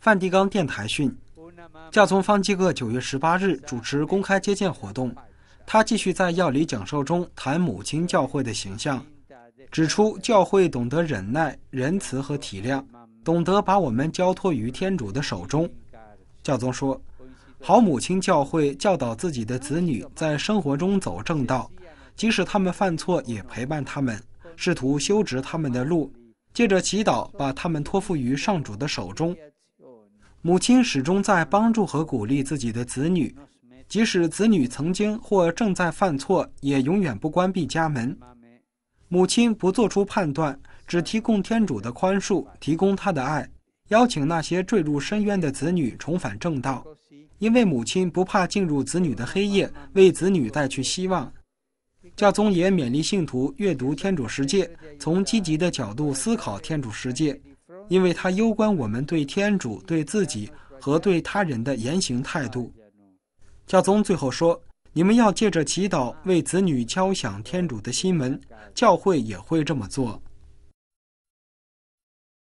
梵蒂冈电台讯，教宗方济各九月十八日主持公开接见活动，他继续在要理讲授中谈母亲教会的形象，指出教会懂得忍耐、仁慈和体谅，懂得把我们交托于天主的手中。教宗说：“好母亲教会教导自己的子女在生活中走正道，即使他们犯错，也陪伴他们，试图修直他们的路，借着祈祷把他们托付于上主的手中。”母亲始终在帮助和鼓励自己的子女，即使子女曾经或正在犯错，也永远不关闭家门。母亲不做出判断，只提供天主的宽恕，提供他的爱，邀请那些坠入深渊的子女重返正道。因为母亲不怕进入子女的黑夜，为子女带去希望。教宗也勉励信徒阅读《天主世界》，从积极的角度思考《天主世界》。因为它攸关我们对天主、对自己和对他人的言行态度。教宗最后说：“你们要借着祈祷为子女敲响天主的心门，教会也会这么做。”